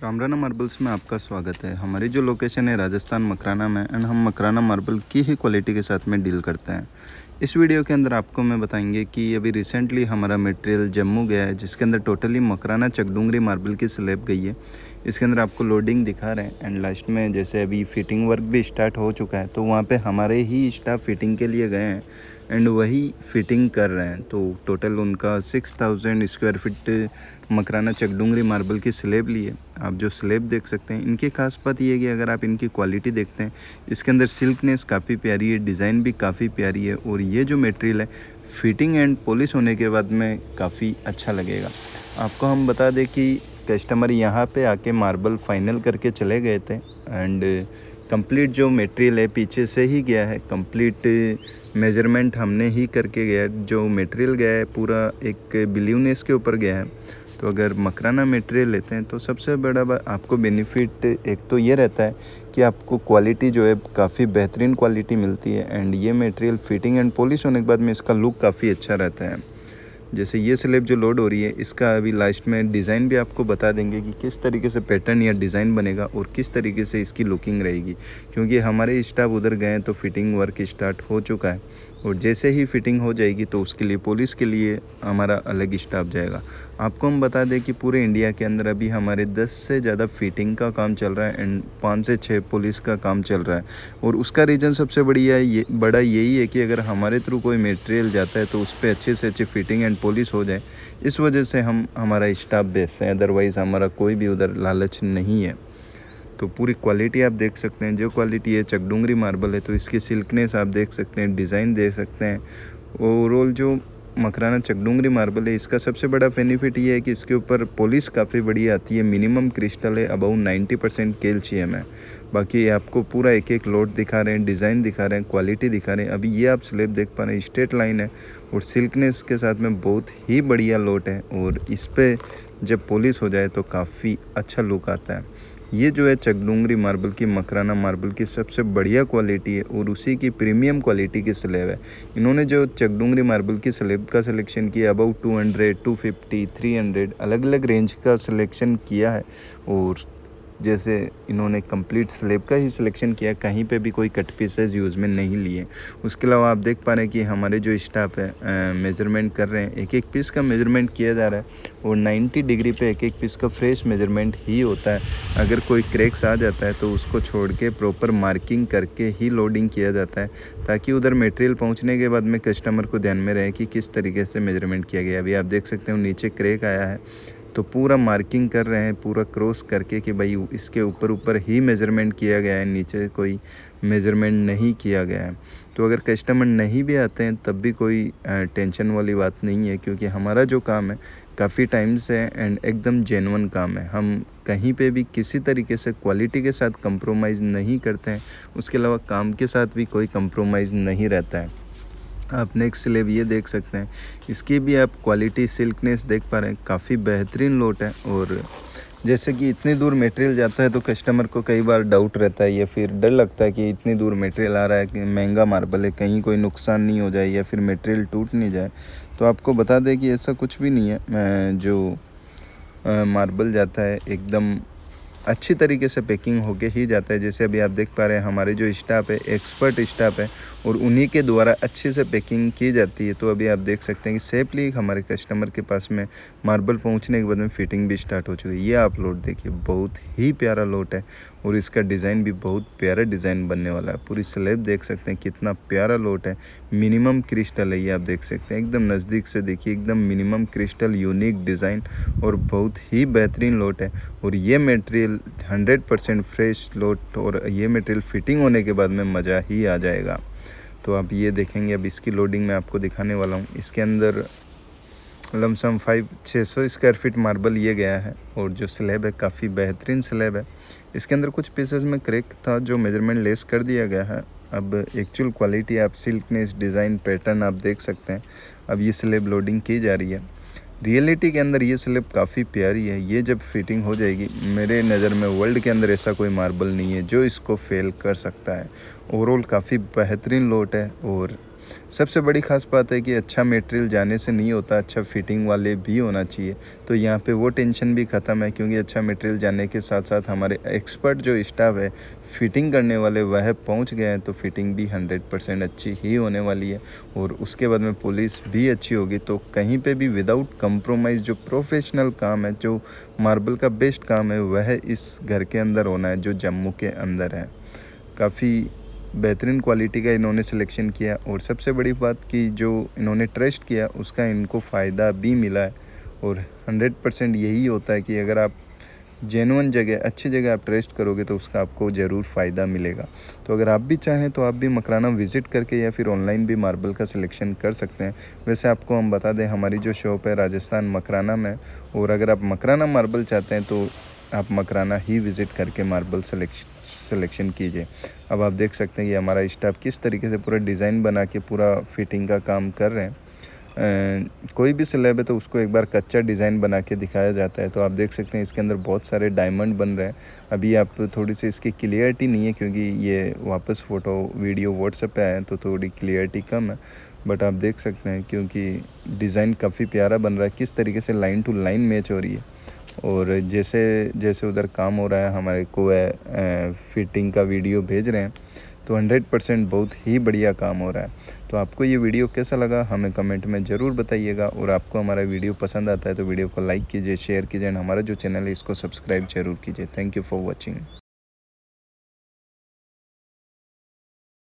कामराना marbles में आपका स्वागत है हमारी जो लोकेशन है राजस्थान मकराना में एंड हम मकराना मार्बल की ही क्वालिटी के साथ में डील करते हैं इस वीडियो के अंदर आपको मैं बताएंगे कि अभी रिसेंटली हमारा मटेरियल जम्मू गया है जिसके अंदर टोटली मकराना चकडूंगरी मार्बल की स्लेब गई है इसके अंदर आपको लोडिंग दिखा रहे हैं एंड लास्ट में जैसे अभी फिटिंग वर्क भी स्टार्ट हो चुका है तो वहाँ पर हमारे ही स्टाफ फिटिंग के लिए गए हैं एंड वही फिटिंग कर रहे हैं तो टोटल उनका six thousand square feet Makrana Chakdungri marble की स्लेब ली है आप जो स्लेब देख सकते हैं इनकी खास बात यह है कि अगर आप इनकी क्वालिटी देखते हैं इसके अंदर सिल्कनेस काफ़ी प्यारी है डिज़ाइन भी काफ़ी प्यारी है और ये जो मटेरियल है फिटिंग एंड पॉलिश होने के बाद में काफ़ी अच्छा लगेगा आपको हम बता दें कि कस्टमर यहाँ पे आके मार्बल फाइनल करके चले गए थे एंड कंप्लीट जो मटेरियल है पीछे से ही गया है कंप्लीट मेजरमेंट हमने ही करके गया जो मटेरियल गया है पूरा एक बिलीवनेस के ऊपर गया है तो अगर मकराना मटेरियल लेते हैं तो सबसे बड़ा आपको बेनिफिट एक तो ये रहता है कि आपको क्वालिटी जो है काफ़ी बेहतरीन क्वालिटी मिलती है एंड ये मटेरियल फिटिंग एंड पॉलिश होने के बाद में इसका लुक काफ़ी अच्छा रहता है जैसे ये स्लेब जो लोड हो रही है इसका अभी लास्ट में डिज़ाइन भी आपको बता देंगे कि किस तरीके से पैटर्न या डिज़ाइन बनेगा और किस तरीके से इसकी लुकिंग रहेगी क्योंकि हमारे स्टाफ उधर गए तो फिटिंग वर्क स्टार्ट हो चुका है और जैसे ही फिटिंग हो जाएगी तो उसके लिए पुलिस के लिए हमारा अलग स्टाफ जाएगा आपको हम बता दें कि पूरे इंडिया के अंदर अभी हमारे 10 से ज़्यादा फिटिंग का काम चल रहा है एंड पाँच से छः पुलिस का काम चल रहा है और उसका रीज़न सबसे बढ़िया ये बड़ा यही है कि अगर हमारे थ्रू कोई मटेरियल जाता है तो उस पर अच्छे से अच्छी फिटिंग एंड पुलिस हो जाए इस वजह से हम हमारा स्टाफ बेचते हैं अदरवाइज़ हमारा कोई भी उधर लालच नहीं है तो पूरी क्वालिटी आप देख सकते हैं जो क्वालिटी है चकडूंगरी मार्बल है तो इसकी सिल्कनेस आप देख सकते हैं डिज़ाइन देख सकते हैं ओवरऑल जो मकराना चकडूंगरी मार्बल है इसका सबसे बड़ा बेनिफिट ये है कि इसके ऊपर पॉलिश काफ़ी बढ़िया आती है मिनिमम क्रिस्टल है अबाउ 90 परसेंट कैल्शियम है बाकी आपको पूरा एक एक लोट दिखा रहे हैं डिज़ाइन दिखा रहे हैं क्वालिटी दिखा रहे हैं अभी ये आप स्लेब देख पा रहे हैं स्ट्रेट लाइन है और सिल्कनेस के साथ में बहुत ही बढ़िया लोट है और इस पर जब पॉलिश हो जाए तो काफ़ी अच्छा लुक आता है ये जो है चकडूंगरी मार्बल की मकराना मार्बल की सबसे बढ़िया क्वालिटी है और उसी की प्रीमियम क्वालिटी की स्लेब है इन्होंने जो चकडूंगरी मार्बल की स्लेब का सिलेक्शन किया अबाउट 200, 250, 300 अलग अलग रेंज का सिलेक्शन किया है और जैसे इन्होंने कंप्लीट स्लेब का ही सिलेक्शन किया कहीं पे भी कोई कट पीसेज यूज़ में नहीं लिए उसके अलावा आप देख पा रहे हैं कि हमारे जो स्टाफ है मेज़रमेंट कर रहे हैं एक एक पीस का मेज़रमेंट किया जा रहा है और 90 डिग्री पे एक एक पीस का फ्रेश मेज़रमेंट ही होता है अगर कोई क्रेक्स आ जाता है तो उसको छोड़ के प्रॉपर मार्किंग करके ही लोडिंग किया जाता है ताकि उधर मेटेरियल पहुँचने के बाद में कस्टमर को ध्यान में रहे कि किस तरीके से मेजरमेंट किया गया अभी आप देख सकते हो नीचे क्रेक आया है तो पूरा मार्किंग कर रहे हैं पूरा क्रॉस करके कि भाई इसके ऊपर ऊपर ही मेज़रमेंट किया गया है नीचे कोई मेज़रमेंट नहीं किया गया है तो अगर कस्टमर नहीं भी आते हैं तब भी कोई टेंशन वाली बात नहीं है क्योंकि हमारा जो काम है काफ़ी टाइम से एंड एकदम जेनवन काम है हम कहीं पे भी किसी तरीके से क्वालिटी के साथ कंप्रोमाइज़ नहीं करते हैं उसके अलावा काम के साथ भी कोई कंप्रोमाइज़ नहीं रहता है आप नेक्स्ट स्लेब ये देख सकते हैं इसकी भी आप क्वालिटी सिल्कनेस देख पा रहे हैं काफ़ी बेहतरीन लोट है और जैसे कि इतनी दूर मटेरियल जाता है तो कस्टमर को कई बार डाउट रहता है या फिर डर लगता है कि इतनी दूर मटेरियल आ रहा है कि महंगा मार्बल है कहीं कोई नुकसान नहीं हो जाए या फिर मटेरियल टूट नहीं जाए तो आपको बता दें कि ऐसा कुछ भी नहीं है जो मार्बल जाता है एकदम अच्छी तरीके से पैकिंग होके ही जाता है जैसे अभी आप देख पा रहे हैं हमारे जो स्टाफ है एक्सपर्ट स्टाफ है और उन्हीं के द्वारा अच्छे से पैकिंग की जाती है तो अभी आप देख सकते हैं कि सेफली हमारे कस्टमर के पास में मार्बल पहुंचने के बाद में फिटिंग भी स्टार्ट हो चुकी है ये आप लोट देखिए बहुत ही प्यारा लोट है और इसका डिज़ाइन भी बहुत प्यारा डिज़ाइन बनने वाला है पूरी स्लेब देख सकते हैं कितना प्यारा लोट है मिनिमम क्रिस्टल है ये आप देख सकते हैं एकदम नज़दीक से देखिए एकदम मिनिमम क्रिस्टल यूनिक डिज़ाइन और बहुत ही बेहतरीन लोट है और ये मटेरियल 100% फ्रेश लोट और ये मटेरियल फिटिंग होने के बाद में मज़ा ही आ जाएगा तो आप ये देखेंगे अब इसकी लोडिंग मैं आपको दिखाने वाला हूँ इसके अंदर लमसम फाइव छः सौ स्क्वायर फीट मार्बल लिया गया है और जो स्लेब है काफ़ी बेहतरीन स्लेब है इसके अंदर कुछ पीसेस में क्रेक था जो मेजरमेंट लेस कर दिया गया है अब एक्चुअल क्वालिटी आप सिल्क ने इस डिज़ाइन पैटर्न आप देख सकते हैं अब ये स्लेब लोडिंग की जा रही है रियलिटी के अंदर ये स्लेब काफ़ी प्यारी है ये जब फिटिंग हो जाएगी मेरे नज़र में वर्ल्ड के अंदर ऐसा कोई मार्बल नहीं है जो इसको फेल कर सकता है ओवरऑल काफ़ी बेहतरीन लोट है और सबसे बड़ी खास बात है कि अच्छा मटेरियल जाने से नहीं होता अच्छा फिटिंग वाले भी होना चाहिए तो यहाँ पे वो टेंशन भी ख़त्म है क्योंकि अच्छा मटेरियल जाने के साथ साथ हमारे एक्सपर्ट जो स्टाफ है फिटिंग करने वाले वह पहुँच गए हैं तो फिटिंग भी हंड्रेड परसेंट अच्छी ही होने वाली है और उसके बाद में पुलिस भी अच्छी होगी तो कहीं पर भी विदाउट कंप्रोमाइज़ जो प्रोफेशनल काम है जो मार्बल का बेस्ट काम है वह इस घर के अंदर होना है जो जम्मू के अंदर है काफ़ी बेहतरीन क्वालिटी का इन्होंने सिलेक्शन किया और सबसे बड़ी बात कि जो इन्होंने ट्रस्ट किया उसका इनको फ़ायदा भी मिला है और 100 परसेंट यही होता है कि अगर आप जेनुअन जगह अच्छी जगह आप ट्रेस्ट करोगे तो उसका आपको ज़रूर फ़ायदा मिलेगा तो अगर आप भी चाहें तो आप भी मकराना विज़िट करके या फिर ऑनलाइन भी मार्बल का सिलेक्शन कर सकते हैं वैसे आपको हम बता दें हमारी जो शॉप है राजस्थान मकराना में और अगर आप मकराना मार्बल चाहते हैं तो आप मकराना ही विज़िट करके मार्बल सिलेक्शन कीजिए अब आप देख सकते हैं कि हमारा स्टाफ किस तरीके से पूरा डिज़ाइन बना के पूरा फिटिंग का काम कर रहे हैं कोई भी स्लेब है तो उसको एक बार कच्चा डिज़ाइन बना के दिखाया जाता है तो आप देख सकते हैं इसके अंदर बहुत सारे डायमंड बन रहे हैं अभी आप थोड़ी सी इसकी क्लियरिटी नहीं है क्योंकि ये वापस फ़ोटो वीडियो व्हाट्सएप पे आए हैं तो थोड़ी क्लियरिटी कम है बट आप देख सकते हैं क्योंकि डिज़ाइन काफ़ी प्यारा बन रहा है किस तरीके से लाइन टू लाइन मैच हो रही है और जैसे जैसे उधर काम हो रहा है हमारे को है, फिटिंग का वीडियो भेज रहे हैं तो 100 परसेंट बहुत ही बढ़िया काम हो रहा है तो आपको ये वीडियो कैसा लगा हमें कमेंट में ज़रूर बताइएगा और आपको हमारा वीडियो पसंद आता है तो वीडियो को लाइक कीजिए शेयर कीजिए एंड हमारा जो चैनल है इसको सब्सक्राइब जरूर कीजिए थैंक यू फॉर वॉचिंग